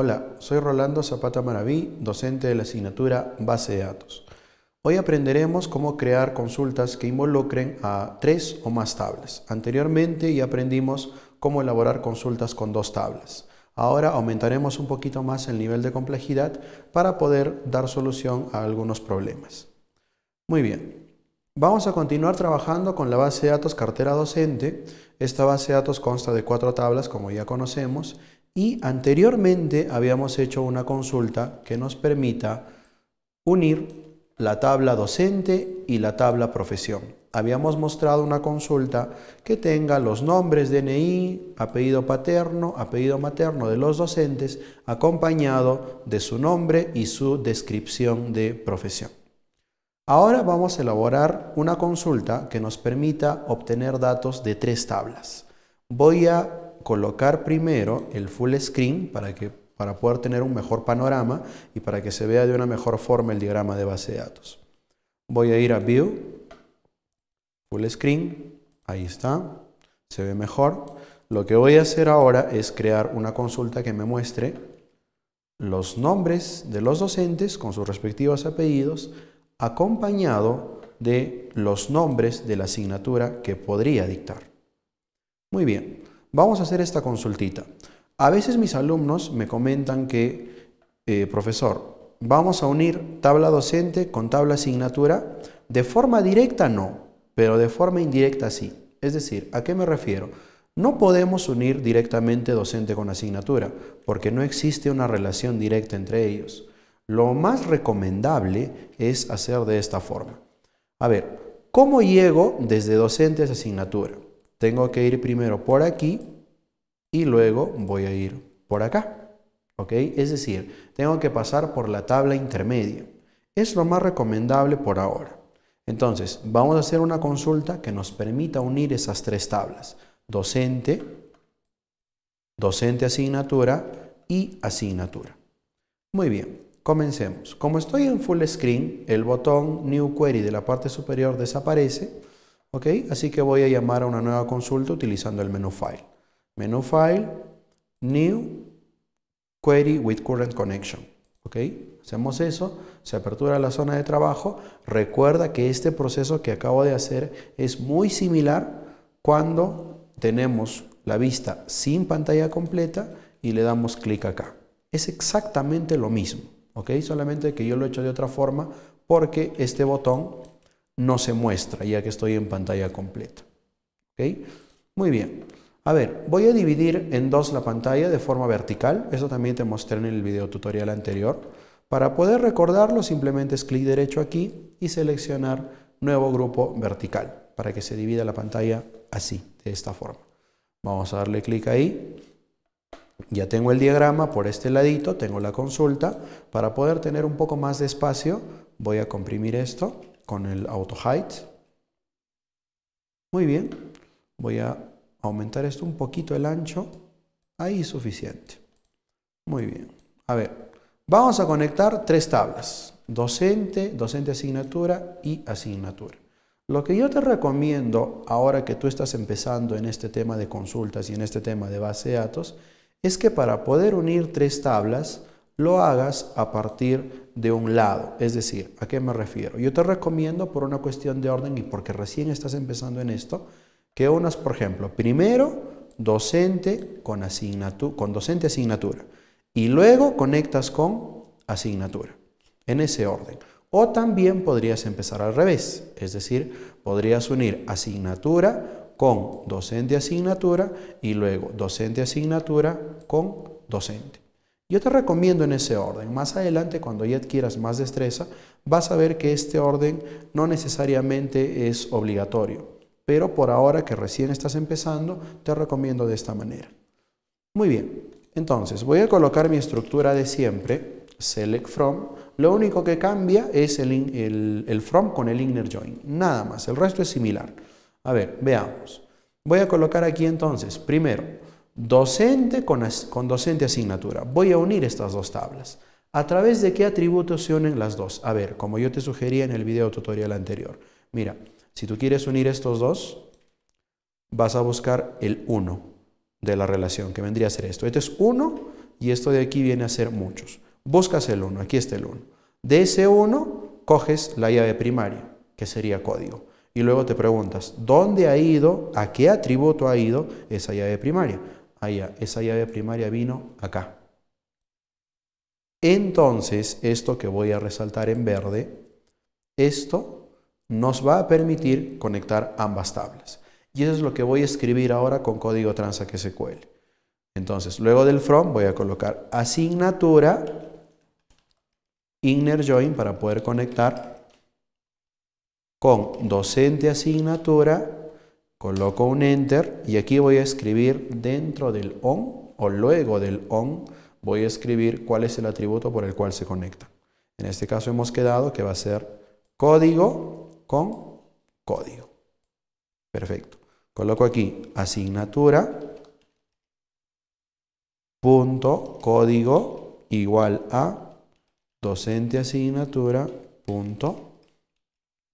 Hola, soy Rolando Zapata Maraví, docente de la asignatura Base de Datos. Hoy aprenderemos cómo crear consultas que involucren a tres o más tablas. Anteriormente ya aprendimos cómo elaborar consultas con dos tablas. Ahora aumentaremos un poquito más el nivel de complejidad para poder dar solución a algunos problemas. Muy bien, vamos a continuar trabajando con la base de datos cartera docente. Esta base de datos consta de cuatro tablas como ya conocemos y anteriormente habíamos hecho una consulta que nos permita unir la tabla docente y la tabla profesión. Habíamos mostrado una consulta que tenga los nombres DNI, apellido paterno, apellido materno de los docentes, acompañado de su nombre y su descripción de profesión. Ahora vamos a elaborar una consulta que nos permita obtener datos de tres tablas. Voy a colocar primero el full screen para, que, para poder tener un mejor panorama y para que se vea de una mejor forma el diagrama de base de datos. Voy a ir a View, Full Screen, ahí está, se ve mejor. Lo que voy a hacer ahora es crear una consulta que me muestre los nombres de los docentes con sus respectivos apellidos acompañado de los nombres de la asignatura que podría dictar. Muy bien, Vamos a hacer esta consultita. A veces mis alumnos me comentan que, eh, profesor, vamos a unir tabla docente con tabla asignatura. De forma directa no, pero de forma indirecta sí. Es decir, ¿a qué me refiero? No podemos unir directamente docente con asignatura, porque no existe una relación directa entre ellos. Lo más recomendable es hacer de esta forma. A ver, ¿cómo llego desde docente a asignatura? tengo que ir primero por aquí y luego voy a ir por acá. ¿Ok? Es decir, tengo que pasar por la tabla intermedia. Es lo más recomendable por ahora. Entonces, vamos a hacer una consulta que nos permita unir esas tres tablas. Docente, docente asignatura y asignatura. Muy bien, comencemos. Como estoy en full screen, el botón New Query de la parte superior desaparece ¿Ok? Así que voy a llamar a una nueva consulta utilizando el menú File. Menú File, New, Query with Current Connection. ¿Ok? Hacemos eso, se apertura la zona de trabajo. Recuerda que este proceso que acabo de hacer es muy similar cuando tenemos la vista sin pantalla completa y le damos clic acá. Es exactamente lo mismo, ¿ok? Solamente que yo lo he hecho de otra forma porque este botón no se muestra, ya que estoy en pantalla completa. ¿Okay? Muy bien. A ver, voy a dividir en dos la pantalla de forma vertical. Eso también te mostré en el video tutorial anterior. Para poder recordarlo, simplemente es clic derecho aquí y seleccionar nuevo grupo vertical para que se divida la pantalla así, de esta forma. Vamos a darle clic ahí. Ya tengo el diagrama por este ladito, tengo la consulta. Para poder tener un poco más de espacio, voy a comprimir esto con el auto height. Muy bien, voy a aumentar esto un poquito el ancho. Ahí suficiente. Muy bien. A ver, vamos a conectar tres tablas. Docente, docente asignatura y asignatura. Lo que yo te recomiendo ahora que tú estás empezando en este tema de consultas y en este tema de base de datos es que para poder unir tres tablas lo hagas a partir de un lado. Es decir, ¿a qué me refiero? Yo te recomiendo por una cuestión de orden y porque recién estás empezando en esto, que unas, por ejemplo, primero docente con, con docente asignatura y luego conectas con asignatura, en ese orden. O también podrías empezar al revés, es decir, podrías unir asignatura con docente asignatura y luego docente asignatura con docente. Yo te recomiendo en ese orden. Más adelante, cuando ya adquieras más destreza, vas a ver que este orden no necesariamente es obligatorio. Pero por ahora que recién estás empezando, te recomiendo de esta manera. Muy bien, entonces voy a colocar mi estructura de siempre, select from. Lo único que cambia es el, el from con el inner join. Nada más, el resto es similar. A ver, veamos. Voy a colocar aquí entonces, primero, docente con, docente asignatura. Voy a unir estas dos tablas. ¿A través de qué atributos se unen las dos? A ver, como yo te sugería en el video tutorial anterior. Mira, si tú quieres unir estos dos, vas a buscar el 1 de la relación, que vendría a ser esto. Este es 1 y esto de aquí viene a ser muchos. Buscas el 1, aquí está el 1. De ese 1 coges la llave primaria, que sería código. Y luego te preguntas, ¿dónde ha ido, a qué atributo ha ido esa llave primaria? allá. Esa llave primaria vino acá. Entonces, esto que voy a resaltar en verde, esto nos va a permitir conectar ambas tablas. Y eso es lo que voy a escribir ahora con código transa que SQL. Entonces, luego del from voy a colocar asignatura inner join para poder conectar con docente asignatura Coloco un enter y aquí voy a escribir dentro del on o luego del on voy a escribir cuál es el atributo por el cual se conecta. En este caso hemos quedado que va a ser código con código. Perfecto. Coloco aquí asignatura punto código igual a docente asignatura punto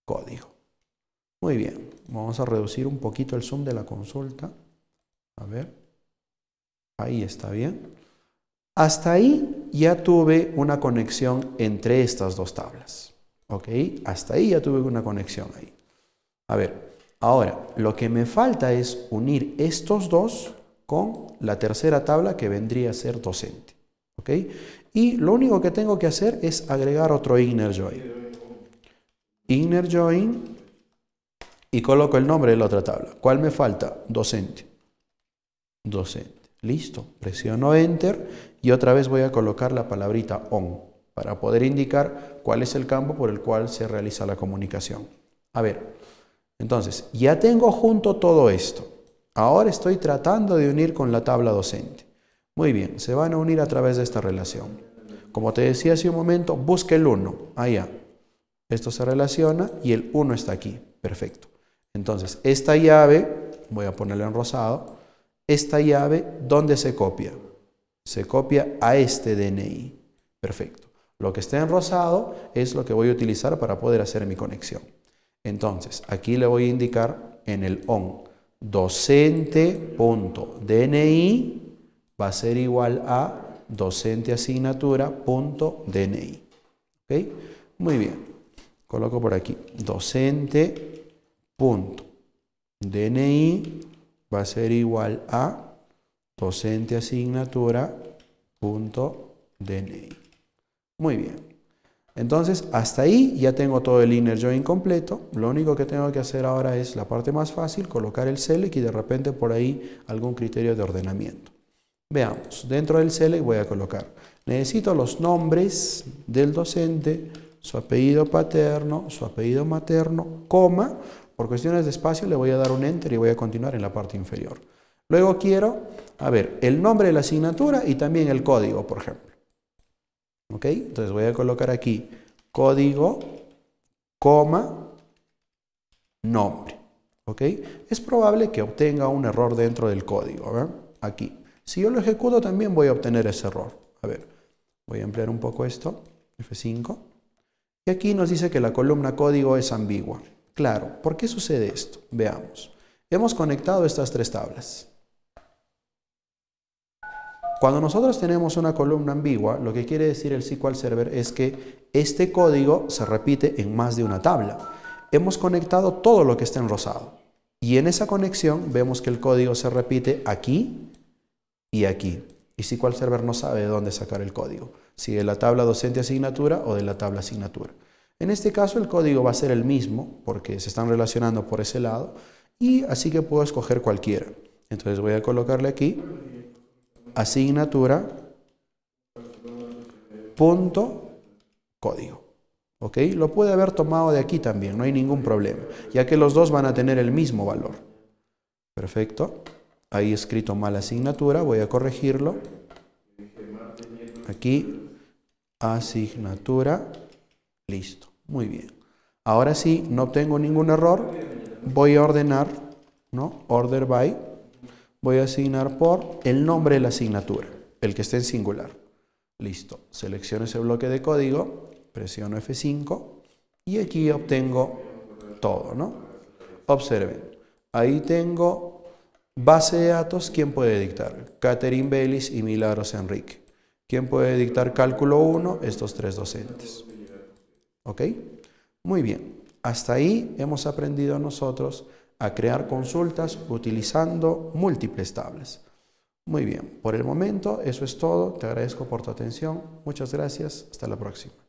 código. Muy bien. Vamos a reducir un poquito el zoom de la consulta. A ver. Ahí está bien. Hasta ahí ya tuve una conexión entre estas dos tablas. ¿Ok? Hasta ahí ya tuve una conexión ahí. A ver, ahora lo que me falta es unir estos dos con la tercera tabla que vendría a ser docente. ¿Ok? Y lo único que tengo que hacer es agregar otro inner join. Inner join y coloco el nombre de la otra tabla. ¿Cuál me falta? Docente. Docente. Listo. Presiono Enter y otra vez voy a colocar la palabrita ON para poder indicar cuál es el campo por el cual se realiza la comunicación. A ver, entonces, ya tengo junto todo esto. Ahora estoy tratando de unir con la tabla docente. Muy bien, se van a unir a través de esta relación. Como te decía hace un momento, busque el 1, allá. Esto se relaciona y el 1 está aquí. Perfecto. Entonces, esta llave, voy a ponerla en rosado, esta llave, ¿dónde se copia? Se copia a este DNI. Perfecto. Lo que está en rosado es lo que voy a utilizar para poder hacer mi conexión. Entonces, aquí le voy a indicar en el on, docente.dni va a ser igual a docenteasignatura.dni. ¿Ok? Muy bien. Coloco por aquí, docente Punto. DNI va a ser igual a docente asignatura DNI. Muy bien. Entonces, hasta ahí ya tengo todo el inner join completo. Lo único que tengo que hacer ahora es la parte más fácil, colocar el select y de repente por ahí algún criterio de ordenamiento. Veamos, dentro del select voy a colocar. Necesito los nombres del docente, su apellido paterno, su apellido materno, coma, por cuestiones de espacio le voy a dar un Enter y voy a continuar en la parte inferior. Luego quiero, a ver, el nombre de la asignatura y también el código, por ejemplo. ¿Ok? Entonces voy a colocar aquí código, coma, nombre. ¿Ok? Es probable que obtenga un error dentro del código. ¿ver? Aquí. Si yo lo ejecuto también voy a obtener ese error. A ver, voy a ampliar un poco esto. F5. Y aquí nos dice que la columna código es ambigua. Claro, ¿por qué sucede esto? Veamos. Hemos conectado estas tres tablas. Cuando nosotros tenemos una columna ambigua, lo que quiere decir el SQL Server es que este código se repite en más de una tabla. Hemos conectado todo lo que está en rosado. Y en esa conexión vemos que el código se repite aquí y aquí. Y SQL Server no sabe de dónde sacar el código, si de la tabla docente asignatura o de la tabla asignatura. En este caso el código va a ser el mismo porque se están relacionando por ese lado y así que puedo escoger cualquiera. Entonces voy a colocarle aquí asignatura punto código. ¿Ok? Lo puede haber tomado de aquí también, no hay ningún problema, ya que los dos van a tener el mismo valor. Perfecto. Ahí he escrito mal asignatura, voy a corregirlo. Aquí, asignatura Listo, muy bien. Ahora sí, no obtengo ningún error. Voy a ordenar, ¿no? Order by. Voy a asignar por el nombre de la asignatura, el que esté en singular. Listo. Selecciono ese bloque de código, presiono F5 y aquí obtengo todo, ¿no? Observen. Ahí tengo base de datos, ¿quién puede dictar? Catherine Belis y Milagros Enrique. ¿Quién puede dictar cálculo 1? Estos tres docentes. ¿Ok? Muy bien. Hasta ahí hemos aprendido nosotros a crear consultas utilizando múltiples tablas. Muy bien, por el momento eso es todo. Te agradezco por tu atención. Muchas gracias. Hasta la próxima.